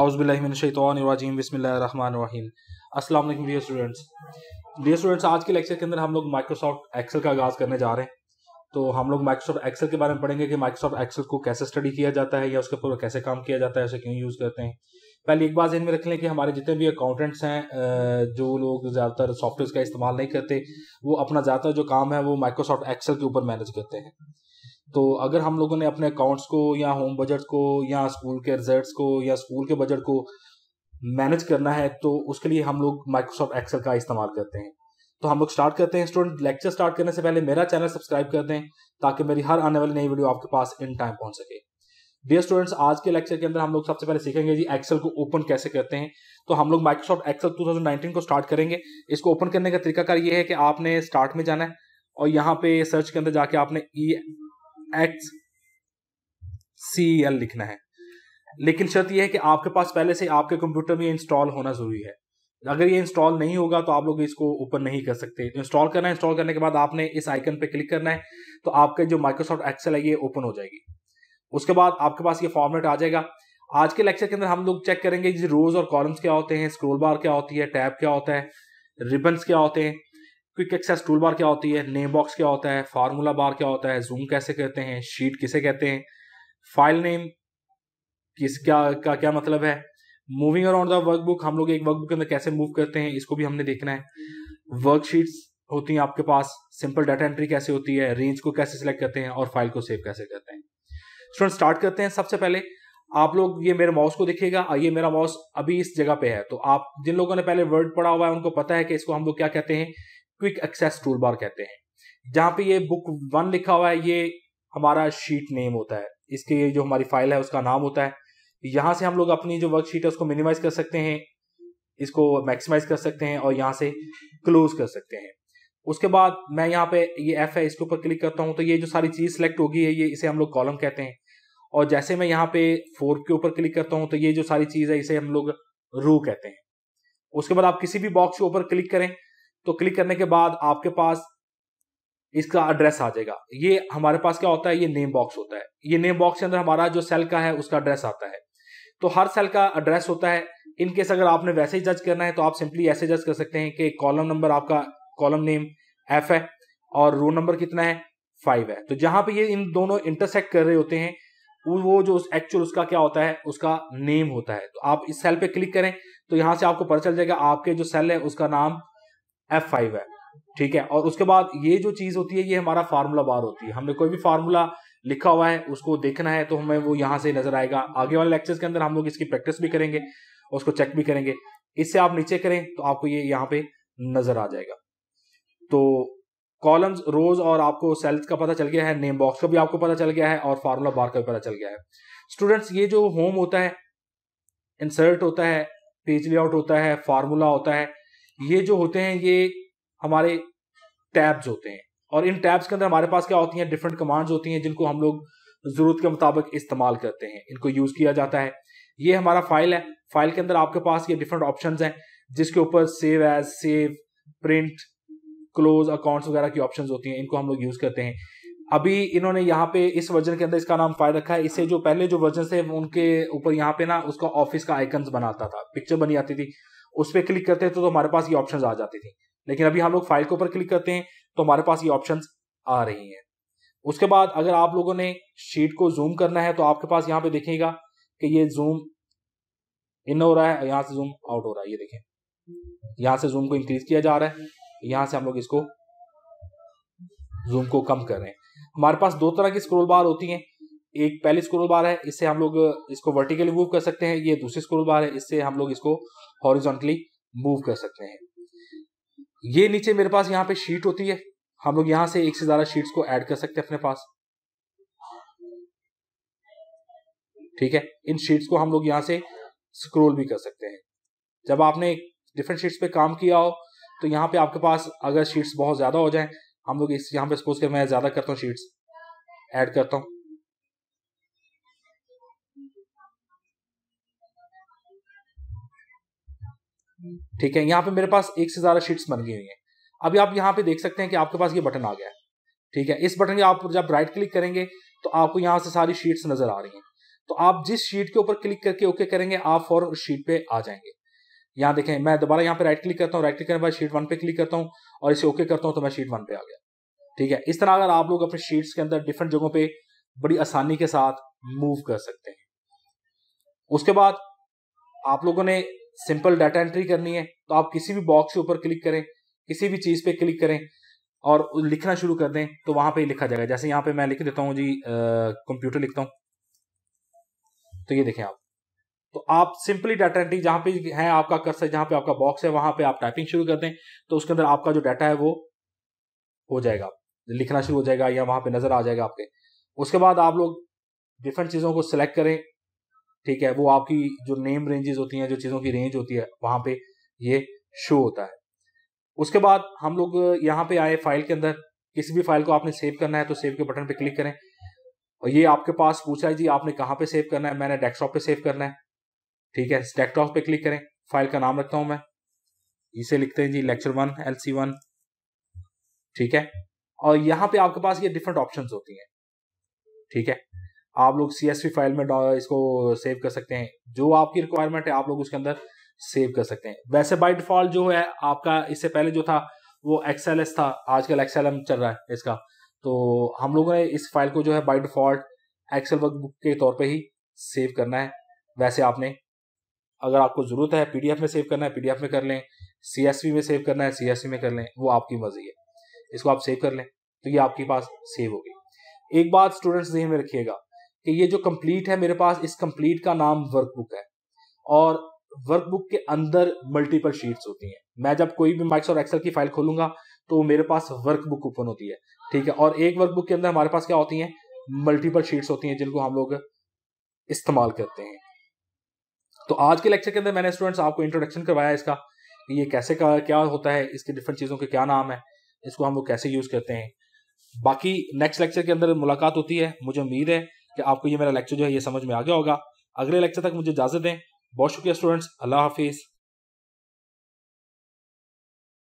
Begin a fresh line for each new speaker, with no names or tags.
आउज़बिल्लाशतवानरजीम बसमीम अस्सलाम dear students dear students आज के लेक्चर के अंदर हम लोग माइक्रोसॉफ्ट एक्सेल का आगाज़ करने जा रहे हैं तो हम लोग माइक्रोसॉफ्ट एक्सेल के बारे में पढ़ेंगे कि माइक्रोसॉफ्ट एक्सेल को कैसे स्टडी किया जाता है या उसके ऊपर कैसे काम किया जाता है उसे क्यों यूज़ करते हैं पहले एक बात जहन में रख लें कि हमारे जितने भी अकाउंटेंट्स हैं जो लोग ज़्यादातर सॉफ्टवेयर का इस्तेमाल नहीं करते वो अपना ज़्यादातर जो काम है वो माइक्रोसॉफ्ट एक्सेल के ऊपर मैनेज करते हैं तो अगर हम लोगों ने अपने अकाउंट्स को या होम बजट को या स्कूल के रिजल्ट्स को या स्कूल के बजट को मैनेज करना है तो उसके लिए हम लोग माइक्रोसॉफ्ट एक्सेल का इस्तेमाल करते हैं तो हम लोग स्टार्ट करते हैं स्टूडेंट लेक्चर स्टार्ट करने से पहले मेरा चैनल सब्सक्राइब कर दें ताकि मेरी हर आने वाली नई वीडियो आपके पास इन टाइम पहुंच सके डियर स्टूडेंट्स आज के लेक्चर के अंदर हम लोग सबसे पहले सीखेंगे जी एक्सेल को ओपन कैसे करते हैं तो हम लोग माइक्रोसॉफ्ट एक्सेल 2019 को स्टार्ट करेंगे इसको ओपन करने का तरीकाकार ये है कि आपने स्टार्ट में जाना है और यहाँ पे सर्च के अंदर जाके आपने E e H C L लिखना है लेकिन शर्त यह है कि आपके पास पहले से आपके कंप्यूटर में इंस्टॉल होना जरूरी है अगर ये इंस्टॉल नहीं होगा तो आप लोग इसको ओपन नहीं कर सकते तो इंस्टॉल करना है इंस्टॉल करने के बाद आपने इस आइकन पे क्लिक करना है तो आपके जो माइक्रोसॉफ्ट एक्सेल है ये ओपन हो जाएगी उसके बाद आपके पास ये फॉर्मेट आ जाएगा आज के लेक्चर के अंदर हम लोग चेक करेंगे रोज और कॉलम्स क्या होते हैं स्क्रोल बार क्या होती है टैब क्या होता है रिबन्स क्या होते हैं क्विक एक्सेस टूल बार क्या होती है नेम बॉक्स क्या होता है फार्मूला बार क्या होता है जूम कैसे कहते हैं शीट किसे कहते हैं फाइल नेम किस क्या का क्या मतलब है मूविंग अराउंड द वर्कबुक हम लोग एक वर्कबुक के अंदर कैसे मूव करते हैं इसको भी हमने देखना है वर्कशीट्स होती हैं आपके पास सिंपल डाटा एंट्री कैसे होती है रेंज को कैसे सिलेक्ट करते हैं और फाइल को सेव कैसे करते हैं स्टूडेंट स्टार्ट करते हैं सबसे पहले आप लोग ये मेरे माउस को देखिएगा ये मेरा माउस अभी इस जगह पे है तो आप जिन लोगों ने पहले वर्ड पढ़ा हुआ है उनको पता है कि इसको हम लोग क्या कहते हैं क्विक एक्सेस टूल बार कहते हैं जहाँ पे ये बुक वन लिखा हुआ है ये हमारा शीट नेम होता है इसके ये जो हमारी फाइल है उसका नाम होता है यहाँ से हम लोग अपनी जो वर्कशीट है उसको मिनिमाइज कर सकते हैं इसको मैक्सिमाइज कर सकते हैं और यहाँ से क्लोज कर सकते हैं उसके बाद मैं यहाँ पे ये एफ है इसके ऊपर क्लिक करता हूँ तो ये जो सारी चीज सेलेक्ट होगी है ये इसे हम लोग कॉलम कहते हैं और जैसे मैं यहाँ पे फोर के ऊपर क्लिक करता हूँ तो ये जो सारी चीज है इसे हम लोग रू कहते हैं उसके बाद आप किसी भी बॉक्स के ऊपर क्लिक करें तो क्लिक करने के बाद आपके पास इसका एड्रेस आ जाएगा ये हमारे पास क्या होता है ये नेम बॉक्स होता है ये नेम बॉक्स के अंदर हमारा जो सेल का है उसका एड्रेस आता है तो हर सेल का एड्रेस होता है इनकेस अगर आपने वैसे ही जज करना है तो आप सिंपली ऐसे जज कर सकते हैं कि कॉलम नंबर आपका कॉलम नेम एफ है और रो नंबर कितना है फाइव है तो जहां पे ये इन दोनों इंटरसेक्ट कर रहे होते हैं वो जो उस एक्चुअल उसका क्या होता है उसका नेम होता है तो आप इस सेल पे क्लिक करें तो यहां से आपको पता चल जाएगा आपके जो सेल है उसका नाम एफ फाइव है ठीक है और उसके बाद ये जो चीज होती है ये हमारा फार्मूला बार होती है हमने कोई भी फार्मूला लिखा हुआ है उसको देखना है तो हमें वो यहां से नजर आएगा आगे वाले लेक्चर के अंदर हम लोग इसकी प्रैक्टिस भी करेंगे उसको चेक भी करेंगे इससे आप नीचे करें तो आपको ये यहाँ पे नजर आ जाएगा तो कॉलम्स रोज और आपको सेल्स का पता चल गया है नेम बॉक्स का भी आपको पता चल गया है और फार्मूला बार का भी पता चल गया है स्टूडेंट्स ये जो होम होता है इंसर्ट होता है पेज लेआउट होता है फार्मूला होता है ये जो होते हैं ये हमारे टैब्स होते हैं और इन टैब्स के अंदर हमारे पास क्या होती हैं डिफरेंट कमांड्स होती हैं जिनको हम लोग जरूरत के मुताबिक इस्तेमाल करते हैं इनको यूज किया जाता है ये हमारा फाइल है फाइल के अंदर आपके पास ये डिफरेंट ऑप्शन हैं जिसके ऊपर save as save print close accounts वगैरह की ऑप्शन होती हैं इनको हम लोग यूज करते हैं अभी इन्होंने यहाँ पे इस वर्जन के अंदर इसका नाम फाइल रखा है इससे जो पहले जो वर्जन थे उनके ऊपर यहाँ पे ना उसका ऑफिस का आइकन बनाता था पिक्चर बनी आती थी उस पर क्लिक करते थे तो, तो हमारे पास ये ऑप्शन आ जाते थे लेकिन अभी हम लोग फाइल के ऊपर क्लिक करते हैं तो हमारे पास ये ऑप्शन आ रही है उसके बाद अगर आप लोगों ने शीट को जूम करना है तो आपके पास यहाँ पे देखिएगा कि ये जूम इन हो रहा है यहां से जूम आउट हो रहा है ये देखें यहां से जूम को इंक्रीज किया जा रहा है यहां से हम लोग इसको जूम को कम कर रहे हैं हमारे पास दो तरह की स्क्रोल बार होती हैं एक पहली स्क्रोल बार है इससे हम लोग इसको वर्टिकली मूव कर सकते हैं ये दूसरी स्क्रोल बार है इससे हम लोग इसको हॉरिजॉन्टली मूव कर सकते हैं ये नीचे मेरे पास यहाँ पे शीट होती है हम लोग यहाँ से एक से ज्यादा शीट्स को ऐड कर सकते हैं अपने पास ठीक है इन शीट्स को हम लोग यहाँ से स्क्रोल भी कर सकते हैं जब आपने डिफरेंट शीट्स पे काम किया हो तो यहाँ पे आपके पास अगर शीट्स बहुत ज्यादा हो जाए हम लोग इस यहाँ पे सपोज कर मैं ज्यादा करता हूँ शीट्स एड करता हूँ ठीक है यहाँ पे मेरे पास एक से ज्यादा शीट्स बन गई हुई हैं अभी आप यहाँ पे देख सकते हैं कि आपके पास ये बटन आ गया है ठीक है इस बटन के आप जब राइट क्लिक करेंगे तो आपको यहाँ से सारी शीट्स नजर आ रही हैं तो आप जिस शीट के ऊपर क्लिक करके ओके करेंगे आप फॉर शीट पे आ जाएंगे यहाँ देखें मैं दोबारा यहाँ पे राइट क्लिक करता हूँ राइट क्लिक करने के बाद शीट वन पे क्लिक करता हूँ और इसे ओके करता हूँ तो मैं शीट वन पे आ गया ठीक है इस तरह अगर आप लोग अपने शीट्स के अंदर डिफरेंट जगहों पे बड़ी आसानी के साथ मूव कर सकते हैं उसके बाद आप लोगों ने सिंपल डाटा एंट्री करनी है तो आप किसी भी बॉक्स के ऊपर क्लिक करें किसी भी चीज पे क्लिक करें और लिखना शुरू कर दें तो वहां पे लिखा जाएगा जैसे यहाँ पे मैं लिख देता हूँ जी कंप्यूटर लिखता हूं तो ये देखें आप तो आप सिंपली डाटा एंट्री जहां पे है आपका कर्सर जहां पे आपका बॉक्स है वहां पे आप टाइपिंग शुरू कर दें तो उसके अंदर आपका जो डाटा है वो हो जाएगा लिखना शुरू हो जाएगा या वहां पे नजर आ जाएगा आपके उसके बाद आप लोग डिफरेंट चीजों को सिलेक्ट करें ठीक है वो आपकी जो नेम रेंजेस होती हैं जो चीज़ों की रेंज होती है वहां पे ये शो होता है उसके बाद हम लोग यहाँ पे आए फाइल के अंदर किसी भी फाइल को आपने सेव करना है तो सेव के बटन पे क्लिक करें और ये आपके पास पूछा है जी आपने कहाँ पे सेव करना है मैंने डेस्कटॉप पे सेव करना है ठीक है डेस्कटॉप पे क्लिक करें फाइल का नाम रखता हूं मैं इसे लिखते हैं जी lecture one L C one ठीक है और यहाँ पे आपके पास ये डिफरेंट ऑप्शन होती हैं ठीक है आप लोग सी फाइल में इसको सेव कर सकते हैं जो आपकी रिक्वायरमेंट है आप लोग उसके अंदर सेव कर सकते हैं वैसे बाई डिफॉल्ट जो है आपका इससे पहले जो था वो एक्सएल था आजकल एक्सएल चल रहा है इसका तो हम लोगों ने इस फाइल को जो है by default XL workbook के तौर पे ही सेव करना है वैसे आपने अगर आपको ज़रूरत है पीडीएफ में सेव करना है पीडीएफ में कर लें सी में सेव करना है सी में कर लें वो आपकी मर्जी है इसको आप सेव कर लें तो ये आपके पास सेव होगी एक बात स्टूडेंट्स ध्यान में रखिएगा कि ये जो कंप्लीट है मेरे पास इस कंप्लीट का नाम वर्कबुक है और वर्कबुक के अंदर मल्टीपल शीट्स होती हैं मैं जब कोई भी माइक्स और एक्सेल की फाइल खोलूंगा तो मेरे पास वर्कबुक ओपन होती है ठीक है और एक वर्कबुक के अंदर हमारे पास क्या होती है मल्टीपल शीट्स होती हैं जिनको हम लोग इस्तेमाल करते हैं तो आज के लेक्चर के अंदर मैंने स्टूडेंट्स आपको इंट्रोडक्शन करवाया इसका कि ये कैसे का, क्या होता है इसके डिफरेंट चीज़ों के क्या नाम है इसको हम लोग कैसे यूज़ करते हैं बाकी नेक्स्ट लेक्चर के अंदर मुलाकात होती है मुझे उम्मीद है कि आपको ये मेरा लेक्चर जो है ये समझ में आ गया होगा अगले लेक्चर तक मुझे इजाजत दें बहुत शुक्रिया स्टूडेंट्स अल्लाह हाफिज़